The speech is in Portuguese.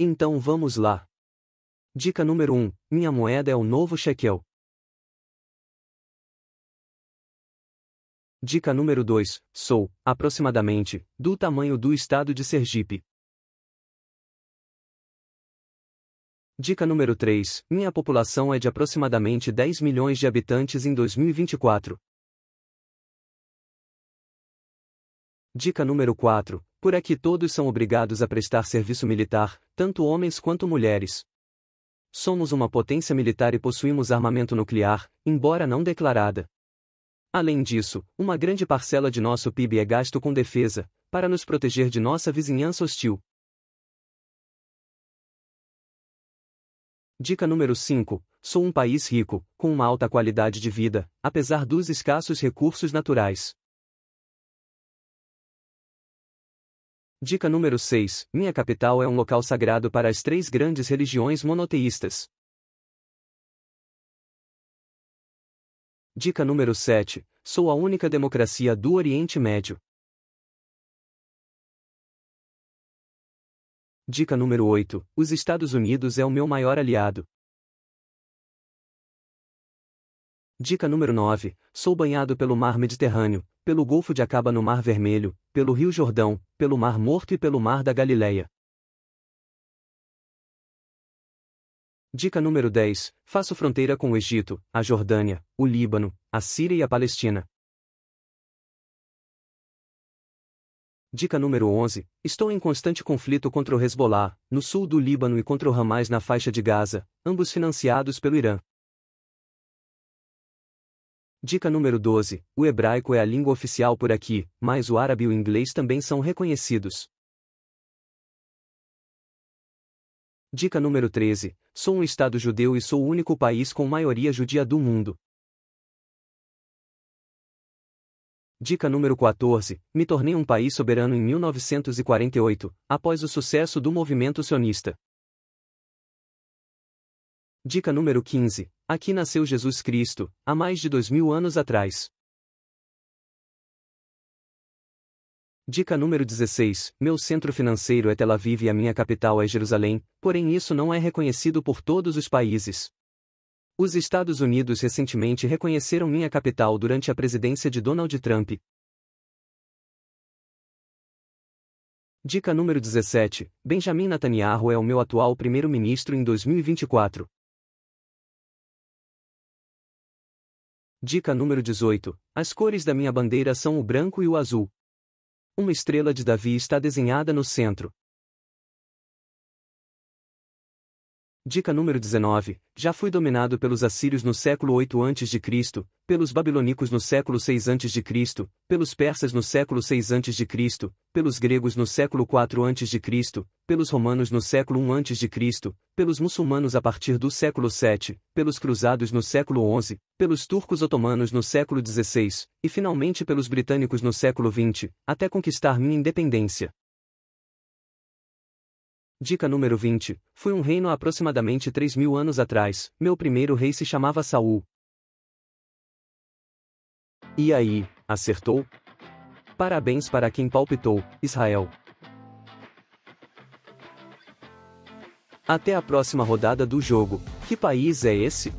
Então vamos lá. Dica número 1: Minha moeda é o novo shekel. Dica número 2: Sou, aproximadamente, do tamanho do estado de Sergipe. Dica número 3: Minha população é de aproximadamente 10 milhões de habitantes em 2024. Dica número 4: por aqui todos são obrigados a prestar serviço militar, tanto homens quanto mulheres. Somos uma potência militar e possuímos armamento nuclear, embora não declarada. Além disso, uma grande parcela de nosso PIB é gasto com defesa, para nos proteger de nossa vizinhança hostil. Dica número 5: Sou um país rico, com uma alta qualidade de vida, apesar dos escassos recursos naturais. Dica número 6: Minha capital é um local sagrado para as três grandes religiões monoteístas. Dica número 7: Sou a única democracia do Oriente Médio. Dica número 8: Os Estados Unidos é o meu maior aliado. Dica número 9. Sou banhado pelo mar Mediterrâneo, pelo Golfo de Acaba no Mar Vermelho, pelo Rio Jordão, pelo Mar Morto e pelo Mar da Galileia. Dica número 10. Faço fronteira com o Egito, a Jordânia, o Líbano, a Síria e a Palestina. Dica número 11. Estou em constante conflito contra o Hezbollah, no sul do Líbano e contra o Hamas na faixa de Gaza, ambos financiados pelo Irã. Dica número 12: O hebraico é a língua oficial por aqui, mas o árabe e o inglês também são reconhecidos. Dica número 13: Sou um Estado judeu e sou o único país com maioria judia do mundo. Dica número 14: Me tornei um país soberano em 1948, após o sucesso do movimento sionista. Dica número 15: Aqui nasceu Jesus Cristo, há mais de dois mil anos atrás. Dica número 16: Meu centro financeiro é Tel Aviv e a minha capital é Jerusalém, porém isso não é reconhecido por todos os países. Os Estados Unidos recentemente reconheceram minha capital durante a presidência de Donald Trump. Dica número 17: Benjamin Netanyahu é o meu atual primeiro-ministro em 2024. Dica número 18. As cores da minha bandeira são o branco e o azul. Uma estrela de Davi está desenhada no centro, Dica número 19. Já fui dominado pelos assírios no século 8 a.C., pelos babilônicos no século 6 a.C., pelos persas no século 6 a.C., pelos gregos no século 4 a.C., pelos romanos no século 1 a.C., pelos muçulmanos a partir do século 7, pelos cruzados no século 11, pelos turcos otomanos no século 16 e finalmente pelos britânicos no século 20, até conquistar minha independência. Dica número 20. Fui um reino há aproximadamente 3 mil anos atrás. Meu primeiro rei se chamava Saul. E aí, acertou? Parabéns para quem palpitou, Israel. Até a próxima rodada do jogo. Que país é esse?